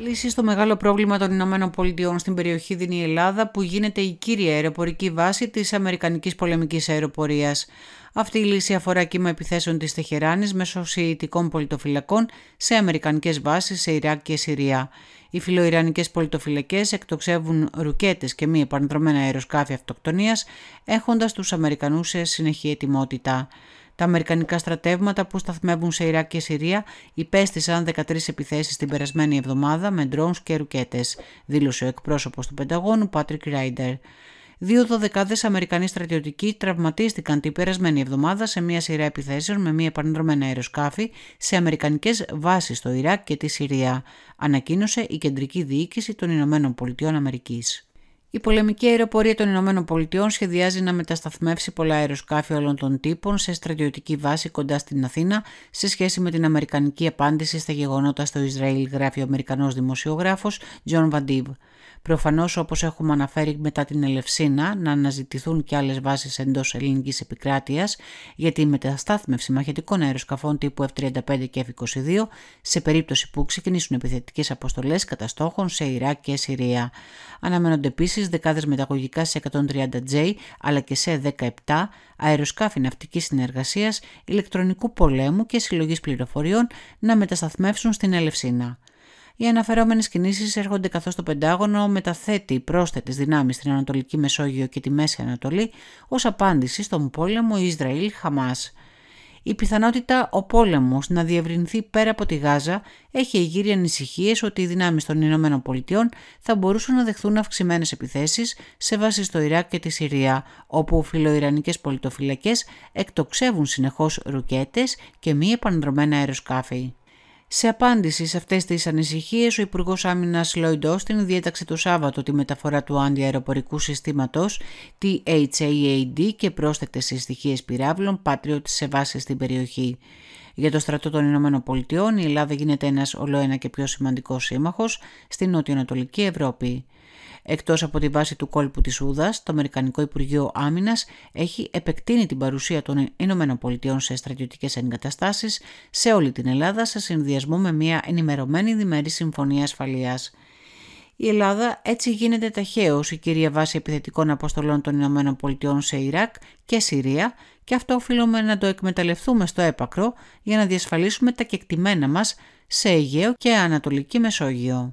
Λύση στο μεγάλο πρόβλημα των Ηνωμένων Πολιτειών στην περιοχή δίνει η Ελλάδα, που γίνεται η κύρια αεροπορική βάση της Αμερικανικής Πολεμικής Αεροπορίας. Αυτή η λύση αφορά κύμα επιθέσεων της Τεχεράνης μέσω σιητικών πολιτοφυλακών σε Αμερικανικές βάσεις σε Ιράκ και Συρία. Οι φιλοϊρανικές πολιτοφυλακές εκτοξεύουν ρουκέτες και μη επανδρομένα αεροσκάφη αυτοκτονίας έχοντας τους Αμερικανούς σε συνεχή ετοιμότητα. Τα Αμερικανικά στρατεύματα που σταθμεύουν σε Ιράκ και Συρία υπέστησαν 13 επιθέσεις την περασμένη εβδομάδα με ντρόνς και ρουκέτες, δήλωσε ο εκπρόσωπος του Πενταγώνου Πάτρικ Ράιντερ. Δύο δωδεκάδες Αμερικανοί στρατιωτικοί τραυματίστηκαν την περασμένη εβδομάδα σε μια σειρά επιθέσεων με μια επανδρομένα αεροσκάφη σε Αμερικανικές βάσεις στο Ιράκ και τη Συρία, ανακοίνωσε η Κεντρική Διοίκηση των Ηνωμένων η πολεμική αεροπορία των Ηνωμένων Πολιτειών σχεδιάζει να μετασταθμεύσει πολλά αεροσκάφη όλων των τύπων σε στρατιωτική βάση κοντά στην Αθήνα σε σχέση με την Αμερικανική απάντηση στα γεγονότα στο Ισραήλ, γράφει ο Αμερικανός δημοσιογράφος Τζον Βαντίβ. Προφανώς όπως έχουμε αναφέρει μετά την Ελευσίνα να αναζητηθούν και άλλες βάσεις εντός ελληνικής επικράτειας για τη μεταστάθμευση μαχητικών αεροσκαφών τύπου F-35 και F-22 σε περίπτωση που ξεκινήσουν επιθετικές αποστολές κατά στόχων σε Ιράκ και Συρία. Αναμένονται επίσης δεκάδες μεταγωγικά σε 130J αλλά και σε 17 αεροσκάφη ναυτικής συνεργασίας, ηλεκτρονικού πολέμου και συλλογής πληροφοριών να μετασταθμεύσουν στην Ελευσίνα. Οι αναφερόμενες κινήσεις έρχονται καθώς το Πεντάγωνο μεταθέτει πρόσθετες δυνάμεις στην Ανατολική Μεσόγειο και τη Μέση Ανατολή ως απάντηση στον πόλεμο Ισραήλ-Χαμά. Η πιθανότητα ο πόλεμος να διευρυνθεί πέρα από τη Γάζα έχει εγείρει ανησυχίες ότι οι δυνάμεις των Ηνωμένων Πολιτειών θα μπορούσαν να δεχθούν αυξημένες επιθέσεις σε βάση στο Ιράκ και τη Συρία, όπου φιλοειρανικέ πολιτοφυλακές εκτοξεύουν συνεχώς ρουκέτες και μη επανδρομένα αεροσκάφη. Σε απάντηση σε αυτές τις ανησυχίες, ο Υπουργός Άμυνας Λόιντ Όστιν διέταξε το Σάββατο τη μεταφορά του αντιαεροπορικού συστήματος THAAD και πρόσθετες συστοιχίε πυράβλων Patriot σε βάση στην περιοχή. Για το στρατό των Ηνωμένων Πολιτειών, η Ελλάδα γίνεται ένας ολοένα και πιο σημαντικός σύμμαχος στην νοτιοανατολική Ευρώπη. Εκτός από τη βάση του κόλπου της Ούδα, το Αμερικανικό Υπουργείο Άμυνας, έχει επεκτείνει την παρουσία των ΗΠΑ σε στρατιωτικές εγκαταστάσεις σε όλη την Ελλάδα σε συνδυασμό με μια ενημερωμένη διμερή συμφωνία ασφαλείας. Η Ελλάδα έτσι γίνεται ταχαίως η κυρία βάση επιθετικών αποστολών των ΗΠΑ σε Ιράκ και Συρία και αυτό οφείλουμε να το εκμεταλλευτούμε στο έπακρο για να διασφαλίσουμε τα κεκτημένα μας σε Αιγαίο και Ανατολική Μεσόγειο.